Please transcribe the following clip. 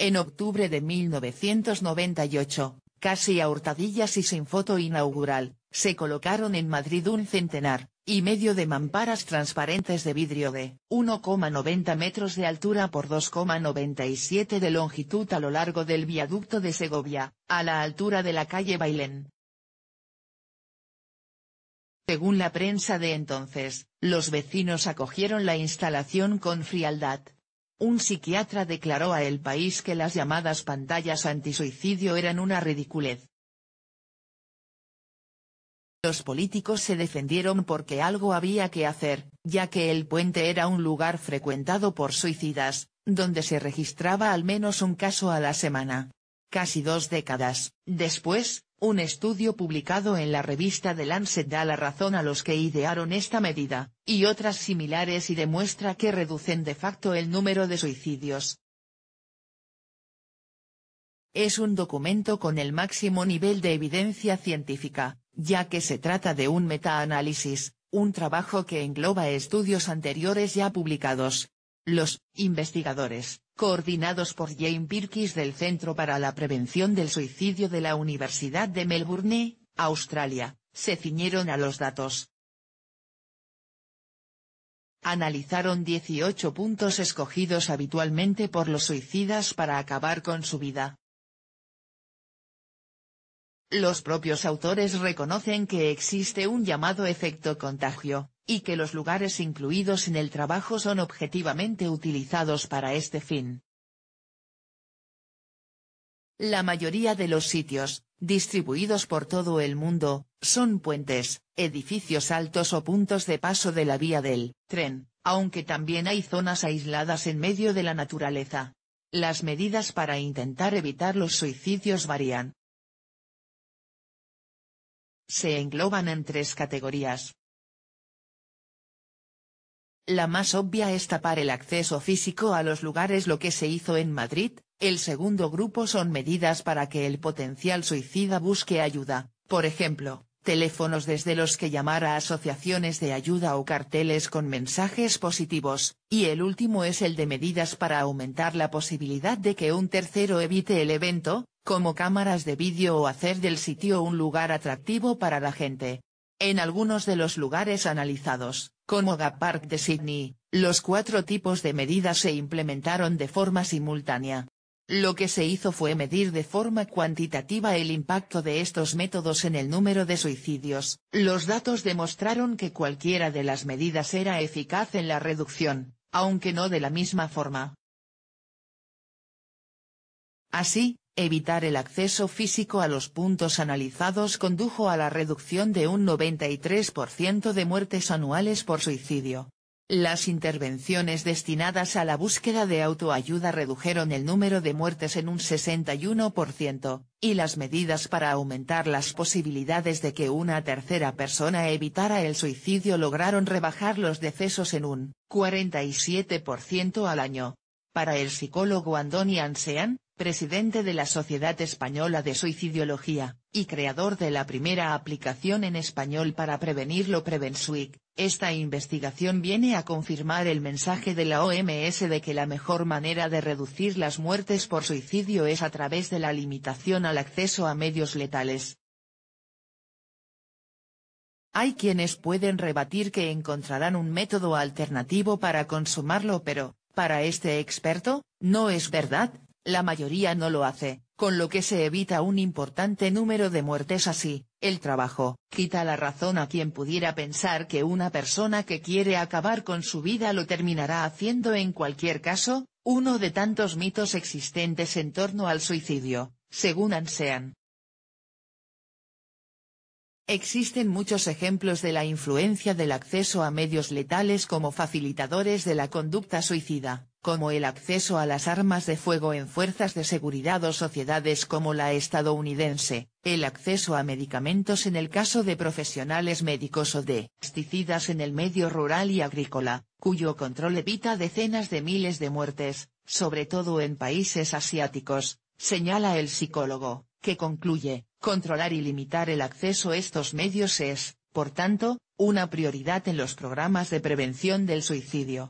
En octubre de 1998, casi a hurtadillas y sin foto inaugural, se colocaron en Madrid un centenar, y medio de mamparas transparentes de vidrio de 1,90 metros de altura por 2,97 de longitud a lo largo del viaducto de Segovia, a la altura de la calle Bailén. Según la prensa de entonces, los vecinos acogieron la instalación con frialdad, un psiquiatra declaró a El País que las llamadas pantallas antisuicidio eran una ridiculez. Los políticos se defendieron porque algo había que hacer, ya que el puente era un lugar frecuentado por suicidas, donde se registraba al menos un caso a la semana. Casi dos décadas después, un estudio publicado en la revista The Lancet da la razón a los que idearon esta medida, y otras similares y demuestra que reducen de facto el número de suicidios. Es un documento con el máximo nivel de evidencia científica, ya que se trata de un metaanálisis, un trabajo que engloba estudios anteriores ya publicados. Los investigadores coordinados por Jane Birkis del Centro para la Prevención del Suicidio de la Universidad de Melbourne, Australia, se ciñeron a los datos. Analizaron 18 puntos escogidos habitualmente por los suicidas para acabar con su vida. Los propios autores reconocen que existe un llamado efecto contagio, y que los lugares incluidos en el trabajo son objetivamente utilizados para este fin. La mayoría de los sitios, distribuidos por todo el mundo, son puentes, edificios altos o puntos de paso de la vía del tren, aunque también hay zonas aisladas en medio de la naturaleza. Las medidas para intentar evitar los suicidios varían. Se engloban en tres categorías, la más obvia es tapar el acceso físico a los lugares lo que se hizo en Madrid, el segundo grupo son medidas para que el potencial suicida busque ayuda, por ejemplo, teléfonos desde los que llamar a asociaciones de ayuda o carteles con mensajes positivos, y el último es el de medidas para aumentar la posibilidad de que un tercero evite el evento, como cámaras de vídeo o hacer del sitio un lugar atractivo para la gente. En algunos de los lugares analizados, como Gap Park de Sydney, los cuatro tipos de medidas se implementaron de forma simultánea. Lo que se hizo fue medir de forma cuantitativa el impacto de estos métodos en el número de suicidios. Los datos demostraron que cualquiera de las medidas era eficaz en la reducción, aunque no de la misma forma. Así, Evitar el acceso físico a los puntos analizados condujo a la reducción de un 93% de muertes anuales por suicidio. Las intervenciones destinadas a la búsqueda de autoayuda redujeron el número de muertes en un 61%, y las medidas para aumentar las posibilidades de que una tercera persona evitara el suicidio lograron rebajar los decesos en un 47% al año, para el psicólogo Andoni Ansean, presidente de la Sociedad Española de Suicidiología, y creador de la primera aplicación en español para prevenirlo PrevenSuic, esta investigación viene a confirmar el mensaje de la OMS de que la mejor manera de reducir las muertes por suicidio es a través de la limitación al acceso a medios letales. Hay quienes pueden rebatir que encontrarán un método alternativo para consumarlo pero, para este experto, no es verdad, la mayoría no lo hace, con lo que se evita un importante número de muertes así, el trabajo, quita la razón a quien pudiera pensar que una persona que quiere acabar con su vida lo terminará haciendo en cualquier caso, uno de tantos mitos existentes en torno al suicidio, según Ansean, Existen muchos ejemplos de la influencia del acceso a medios letales como facilitadores de la conducta suicida, como el acceso a las armas de fuego en fuerzas de seguridad o sociedades como la estadounidense, el acceso a medicamentos en el caso de profesionales médicos o de pesticidas en el medio rural y agrícola, cuyo control evita decenas de miles de muertes, sobre todo en países asiáticos, señala el psicólogo que concluye, controlar y limitar el acceso a estos medios es, por tanto, una prioridad en los programas de prevención del suicidio.